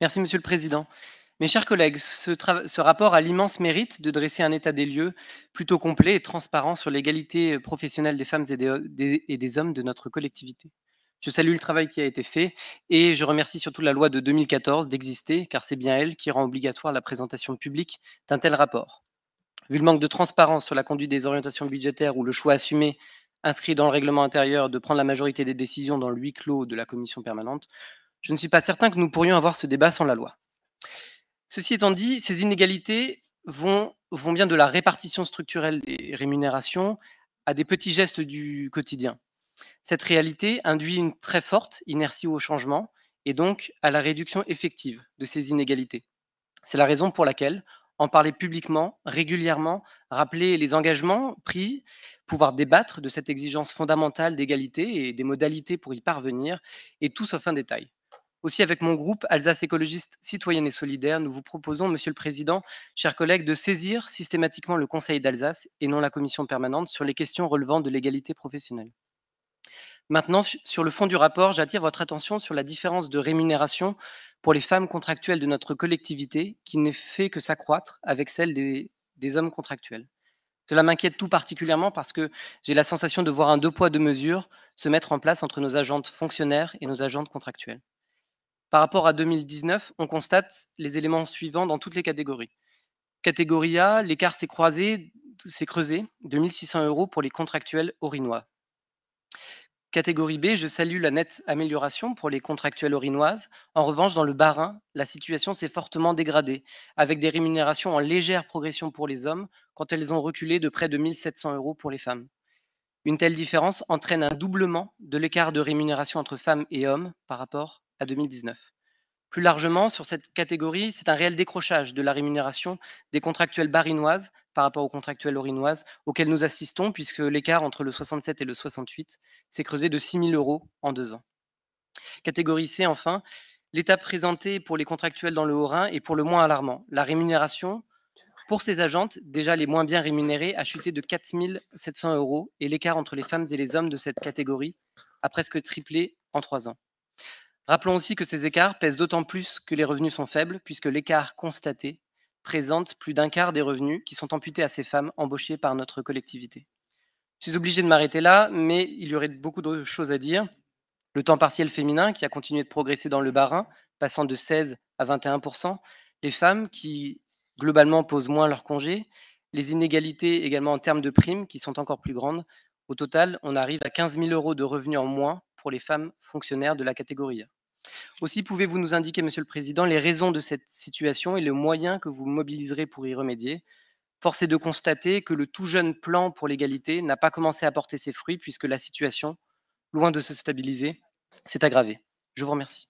Merci, Monsieur le Président. Mes chers collègues, ce, rapport a l'immense mérite de dresser un état des lieux plutôt complet et transparent sur l'égalité euh, professionnelle des femmes et euh, des, et des hommes de notre collectivité. Je salue le travail qui a été fait et je remercie surtout la loi de 2014 d'exister, car c'est bien elle qui rend obligatoire la présentation publique d'un tel rapport. Vu le manque de transparence sur la conduite des orientations budgétaires ou le choix assumé inscrit dans le règlement intérieur de prendre la majorité des décisions dans le huis clos de la commission permanente, je ne suis pas certain que nous pourrions avoir ce débat sans la loi. Ceci étant dit, ces inégalités vont, vont bien de la répartition structurelle des rémunérations à des petits gestes du quotidien. Cette réalité induit une très forte inertie au changement et donc à la réduction effective de ces inégalités. C'est la raison pour laquelle en parler publiquement, régulièrement, rappeler les engagements pris, pouvoir débattre de cette exigence fondamentale d'égalité et des modalités pour y parvenir, et tout sauf un détail. Aussi, avec mon groupe Alsace écologiste citoyenne et solidaire, nous vous proposons, Monsieur le Président, chers collègues, de saisir systématiquement le Conseil d'Alsace et non la commission permanente sur les questions relevant de l'égalité professionnelle. Maintenant, sur le fond du rapport, j'attire votre attention sur la différence de rémunération pour les femmes contractuelles de notre collectivité qui n'est fait que s'accroître avec celle des, des hommes contractuels. Cela m'inquiète tout particulièrement parce que j'ai la sensation de voir un deux poids deux mesures se mettre en place entre nos agentes fonctionnaires et nos agentes contractuelles. Par rapport à 2019, on constate les éléments suivants dans toutes les catégories. Catégorie A, l'écart s'est creusé de creusé, 2600 euros pour les contractuels orinois. Catégorie B, je salue la nette amélioration pour les contractuels orinoises. En revanche, dans le Bas-Rhin, la situation s'est fortement dégradée, avec des rémunérations en légère progression pour les hommes, quand elles ont reculé de près de 1700 euros pour les femmes. Une telle différence entraîne un doublement de l'écart de rémunération entre femmes et hommes par rapport à 2019. Plus largement, sur cette catégorie, c'est un réel décrochage de la rémunération des contractuelles barinoises par rapport aux contractuelles orinoises auxquelles nous assistons, puisque l'écart entre le 67 et le 68 s'est creusé de 6 000 euros en deux ans. Catégorie C, enfin, l'état présenté pour les contractuels dans le Haut-Rhin est pour le moins alarmant. La rémunération pour ces agentes, déjà les moins bien rémunérées, a chuté de 4 700 euros et l'écart entre les femmes et les hommes de cette catégorie a presque triplé en trois ans. Rappelons aussi que ces écarts pèsent d'autant plus que les revenus sont faibles, puisque l'écart constaté présente plus d'un quart des revenus qui sont amputés à ces femmes embauchées par notre collectivité. Je suis obligé de m'arrêter là, mais il y aurait beaucoup de choses à dire. Le temps partiel féminin qui a continué de progresser dans le barin, passant de 16 à 21 les femmes qui globalement posent moins leurs congés. Les inégalités également en termes de primes qui sont encore plus grandes. Au total, on arrive à 15 000 euros de revenus en moins pour les femmes fonctionnaires de la catégorie Aussi, pouvez-vous nous indiquer, Monsieur le Président, les raisons de cette situation et les moyens que vous mobiliserez pour y remédier Force est de constater que le tout jeune plan pour l'égalité n'a pas commencé à porter ses fruits puisque la situation, loin de se stabiliser, s'est aggravée. Je vous remercie.